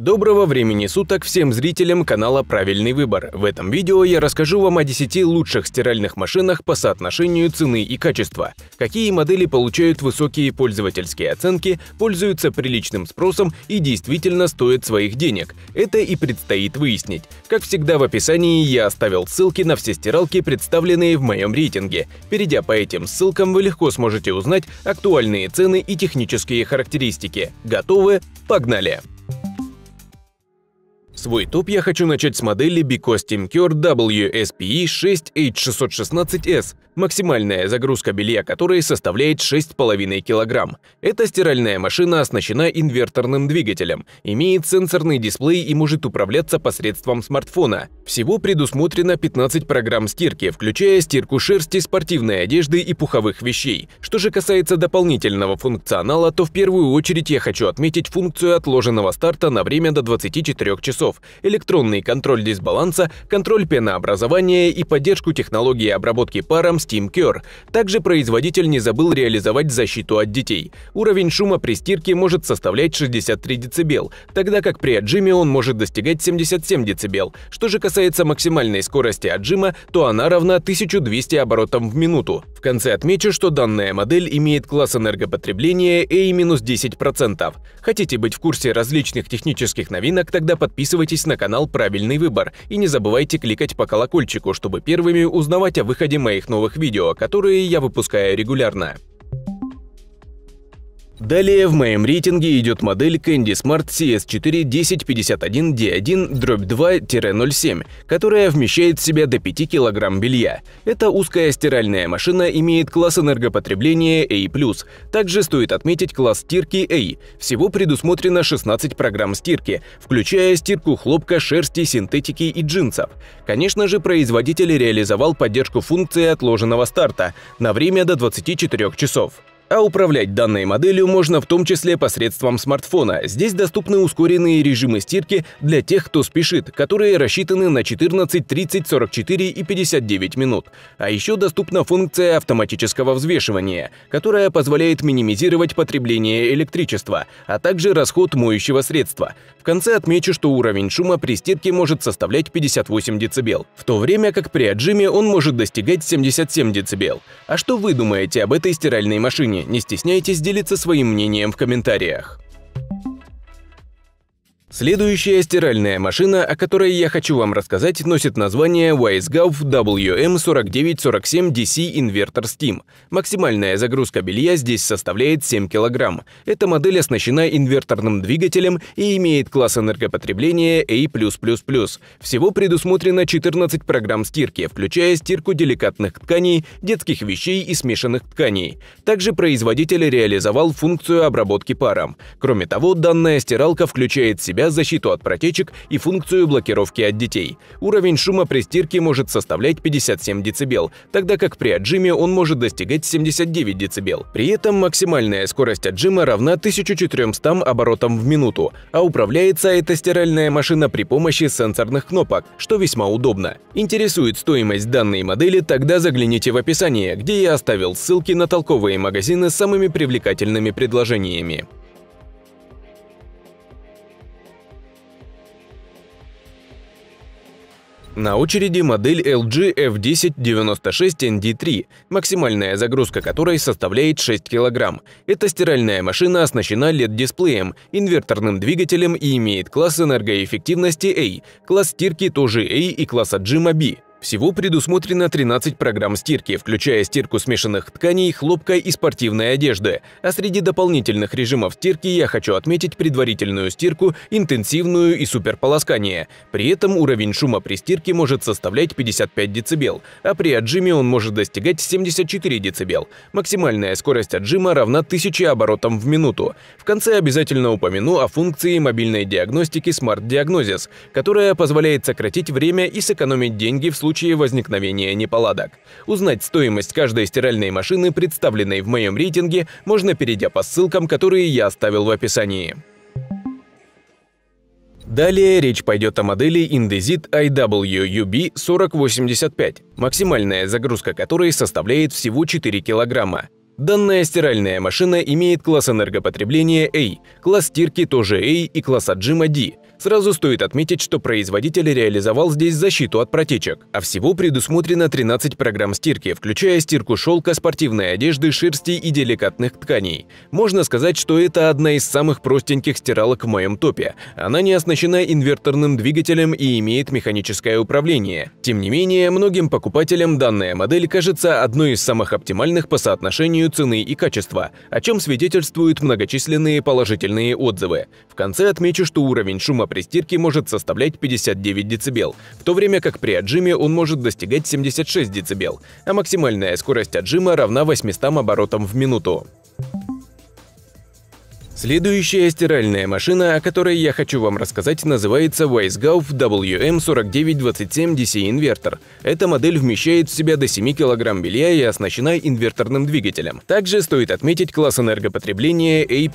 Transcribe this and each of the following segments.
Доброго времени суток всем зрителям канала «Правильный выбор». В этом видео я расскажу вам о 10 лучших стиральных машинах по соотношению цены и качества, какие модели получают высокие пользовательские оценки, пользуются приличным спросом и действительно стоят своих денег. Это и предстоит выяснить. Как всегда в описании я оставил ссылки на все стиралки, представленные в моем рейтинге. Перейдя по этим ссылкам, вы легко сможете узнать актуальные цены и технические характеристики. Готовы? Погнали! Свой топ я хочу начать с модели Bicos Timcure WSPE 6H616S, максимальная загрузка белья которой составляет 6,5 кг. Эта стиральная машина оснащена инверторным двигателем, имеет сенсорный дисплей и может управляться посредством смартфона. Всего предусмотрено 15 программ стирки, включая стирку шерсти, спортивной одежды и пуховых вещей. Что же касается дополнительного функционала, то в первую очередь я хочу отметить функцию отложенного старта на время до 24 часов сортов, электронный контроль дисбаланса, контроль пенообразования и поддержку технологии обработки паром Steam Cure. Также производитель не забыл реализовать защиту от детей. Уровень шума при стирке может составлять 63 дБ, тогда как при отжиме он может достигать 77 дБ. Что же касается максимальной скорости отжима, то она равна 1200 оборотам в минуту. В конце отмечу, что данная модель имеет класс энергопотребления A-10%. Хотите быть в курсе различных технических новинок, тогда подписывайтесь подписывайтесь на канал «Правильный выбор» и не забывайте кликать по колокольчику, чтобы первыми узнавать о выходе моих новых видео, которые я выпускаю регулярно. Далее в моем рейтинге идет модель Candy Smart CS4 1051D1-2-07, которая вмещает в себя до 5 кг белья. Эта узкая стиральная машина имеет класс энергопотребления A+. Также стоит отметить класс стирки A. Всего предусмотрено 16 программ стирки, включая стирку хлопка, шерсти, синтетики и джинсов. Конечно же, производитель реализовал поддержку функции отложенного старта на время до 24 часов. А управлять данной моделью можно в том числе посредством смартфона. Здесь доступны ускоренные режимы стирки для тех, кто спешит, которые рассчитаны на 14, 30, 44 и 59 минут. А еще доступна функция автоматического взвешивания, которая позволяет минимизировать потребление электричества, а также расход моющего средства. В конце отмечу, что уровень шума при стирке может составлять 58 дБ, в то время как при отжиме он может достигать 77 дБ. А что вы думаете об этой стиральной машине? не стесняйтесь делиться своим мнением в комментариях. Следующая стиральная машина, о которой я хочу вам рассказать, носит название Weisgauf WM4947DC Inverter Steam. Максимальная загрузка белья здесь составляет 7 кг. Эта модель оснащена инверторным двигателем и имеет класс энергопотребления A+++. Всего предусмотрено 14 программ стирки, включая стирку деликатных тканей, детских вещей и смешанных тканей. Также производитель реализовал функцию обработки паром. Кроме того, данная стиралка включает в себя себя защиту от протечек и функцию блокировки от детей. Уровень шума при стирке может составлять 57 дБ, тогда как при отжиме он может достигать 79 дБ. При этом максимальная скорость отжима равна 1400 оборотам в минуту, а управляется эта стиральная машина при помощи сенсорных кнопок, что весьма удобно. Интересует стоимость данной модели, тогда загляните в описание, где я оставил ссылки на толковые магазины с самыми привлекательными предложениями. На очереди модель LG F1096ND3, максимальная загрузка которой составляет 6 кг. Эта стиральная машина оснащена LED-дисплеем, инверторным двигателем и имеет класс энергоэффективности A, класс стирки тоже A и класса отжима B. Всего предусмотрено 13 программ стирки, включая стирку смешанных тканей, хлопка и спортивной одежды. А среди дополнительных режимов стирки я хочу отметить предварительную стирку, интенсивную и суперполоскание. При этом уровень шума при стирке может составлять 55 дБ, а при отжиме он может достигать 74 дБ. Максимальная скорость отжима равна 1000 оборотам в минуту. В конце обязательно упомяну о функции мобильной диагностики Smart Diagnosis, которая позволяет сократить время и сэкономить деньги в случае случае возникновения неполадок. Узнать стоимость каждой стиральной машины, представленной в моем рейтинге, можно перейдя по ссылкам, которые я оставил в описании. Далее речь пойдет о модели Indesit IWUB4085, максимальная загрузка которой составляет всего 4 килограмма. Данная стиральная машина имеет класс энергопотребления A, класс стирки тоже A и класс отжима D, Сразу стоит отметить, что производитель реализовал здесь защиту от протечек, а всего предусмотрено 13 программ стирки, включая стирку шелка, спортивной одежды, шерсти и деликатных тканей. Можно сказать, что это одна из самых простеньких стиралок в моем топе. Она не оснащена инверторным двигателем и имеет механическое управление. Тем не менее, многим покупателям данная модель кажется одной из самых оптимальных по соотношению цены и качества, о чем свидетельствуют многочисленные положительные отзывы. В конце отмечу, что уровень шума при стирке может составлять 59 дБ, в то время как при отжиме он может достигать 76 дБ, а максимальная скорость отжима равна 800 оборотам в минуту. Следующая стиральная машина, о которой я хочу вам рассказать, называется Weisgauf WM4927 DC Inverter. Эта модель вмещает в себя до 7 кг белья и оснащена инверторным двигателем. Также стоит отметить класс энергопотребления A+++.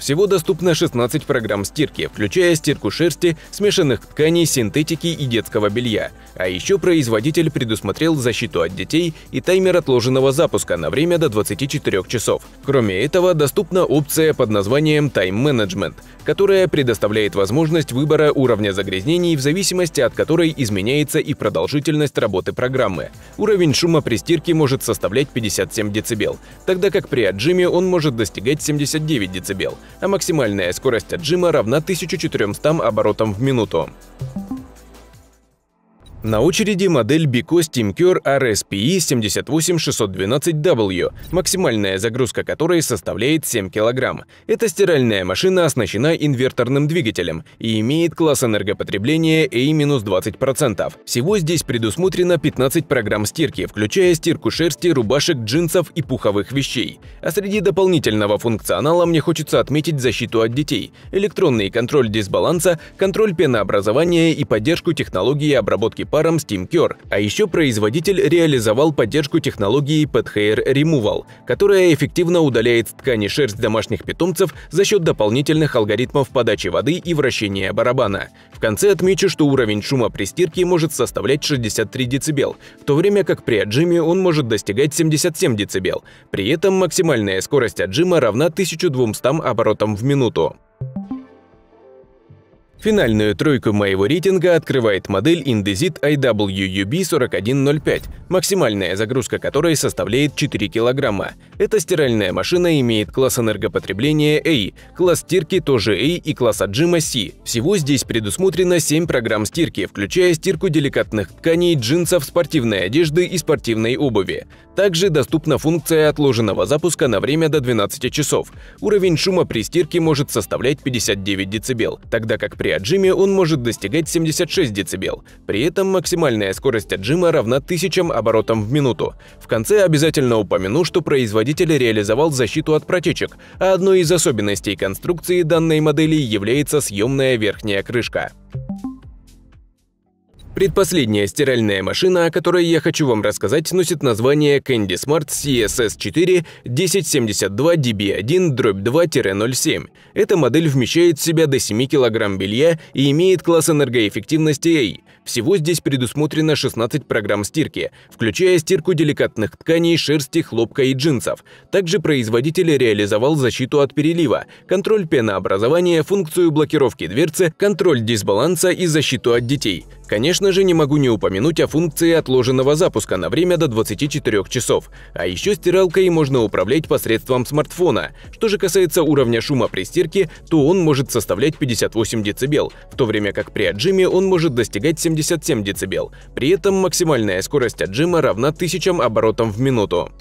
Всего доступно 16 программ стирки, включая стирку шерсти, смешанных тканей, синтетики и детского белья. А еще производитель предусмотрел защиту от детей и таймер отложенного запуска на время до 24 часов. Кроме этого, доступна опция функция под названием Time Management, которая предоставляет возможность выбора уровня загрязнений в зависимости от которой изменяется и продолжительность работы программы. Уровень шума при стирке может составлять 57 дБ, тогда как при отжиме он может достигать 79 дБ, а максимальная скорость отжима равна 1400 оборотам в минуту. На очереди модель Bicos Teamcure RSPE 78612W, максимальная загрузка которой составляет 7 кг. Эта стиральная машина оснащена инверторным двигателем и имеет класс энергопотребления A-20%. Всего здесь предусмотрено 15 программ стирки, включая стирку шерсти, рубашек, джинсов и пуховых вещей. А среди дополнительного функционала мне хочется отметить защиту от детей, электронный контроль дисбаланса, контроль пенообразования и поддержку технологии обработки парам Steam А еще производитель реализовал поддержку технологии Pet Hair Removal, которая эффективно удаляет с ткани шерсть домашних питомцев за счет дополнительных алгоритмов подачи воды и вращения барабана. В конце отмечу, что уровень шума при стирке может составлять 63 дБ, в то время как при отжиме он может достигать 77 дБ. При этом максимальная скорость отжима равна 1200 оборотам в минуту. Финальную тройку моего рейтинга открывает модель Indesit IWUB4105, максимальная загрузка которой составляет 4 килограмма. Эта стиральная машина имеет класс энергопотребления A, класс стирки тоже A и класс отжима C. Всего здесь предусмотрено 7 программ стирки, включая стирку деликатных тканей, джинсов, спортивной одежды и спортивной обуви. Также доступна функция отложенного запуска на время до 12 часов. Уровень шума при стирке может составлять 59 дБ, тогда как при при отжиме он может достигать 76 дБ. При этом максимальная скорость отжима равна 1000 оборотам в минуту. В конце обязательно упомяну, что производитель реализовал защиту от протечек, а одной из особенностей конструкции данной модели является съемная верхняя крышка. Предпоследняя стиральная машина, о которой я хочу вам рассказать, носит название Candy Smart CSS4 1072DB1-2-07. Эта модель вмещает в себя до 7 кг белья и имеет класс энергоэффективности A. Всего здесь предусмотрено 16 программ стирки, включая стирку деликатных тканей, шерсти, хлопка и джинсов. Также производитель реализовал защиту от перелива, контроль пенообразования, функцию блокировки дверцы, контроль дисбаланса и защиту от детей – Конечно же, не могу не упомянуть о функции отложенного запуска на время до 24 часов. А еще стиралкой можно управлять посредством смартфона. Что же касается уровня шума при стирке, то он может составлять 58 дБ, в то время как при отжиме он может достигать 77 дБ. При этом максимальная скорость отжима равна 1000 оборотам в минуту.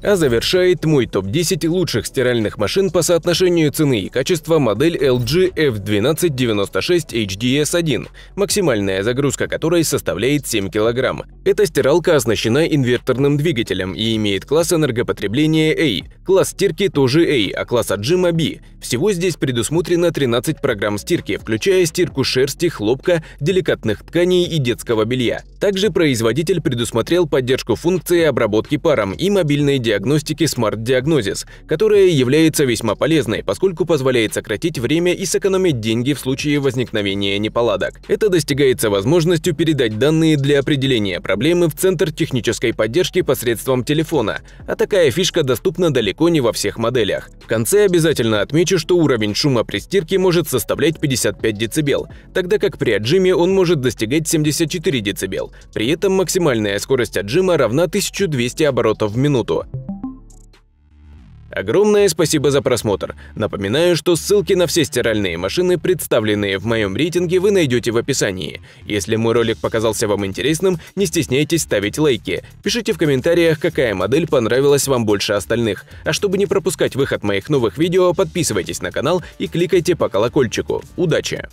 А завершает мой топ-10 лучших стиральных машин по соотношению цены и качества модель LG F1296 HDS1, максимальная загрузка которой составляет 7 кг. Эта стиралка оснащена инверторным двигателем и имеет класс энергопотребления A, класс стирки тоже A, а класс отжима B. Всего здесь предусмотрено 13 программ стирки, включая стирку шерсти, хлопка, деликатных тканей и детского белья. Также производитель предусмотрел поддержку функции обработки паром и мобильной диагностики Smart Diagnosis, которая является весьма полезной, поскольку позволяет сократить время и сэкономить деньги в случае возникновения неполадок. Это достигается возможностью передать данные для определения проблемы в Центр технической поддержки посредством телефона, а такая фишка доступна далеко не во всех моделях. В конце обязательно отмечу, что уровень шума при стирке может составлять 55 дБ, тогда как при отжиме он может достигать 74 дБ. При этом максимальная скорость отжима равна 1200 оборотов в минуту. Огромное спасибо за просмотр. Напоминаю, что ссылки на все стиральные машины, представленные в моем рейтинге, вы найдете в описании. Если мой ролик показался вам интересным, не стесняйтесь ставить лайки. Пишите в комментариях, какая модель понравилась вам больше остальных. А чтобы не пропускать выход моих новых видео, подписывайтесь на канал и кликайте по колокольчику. Удачи!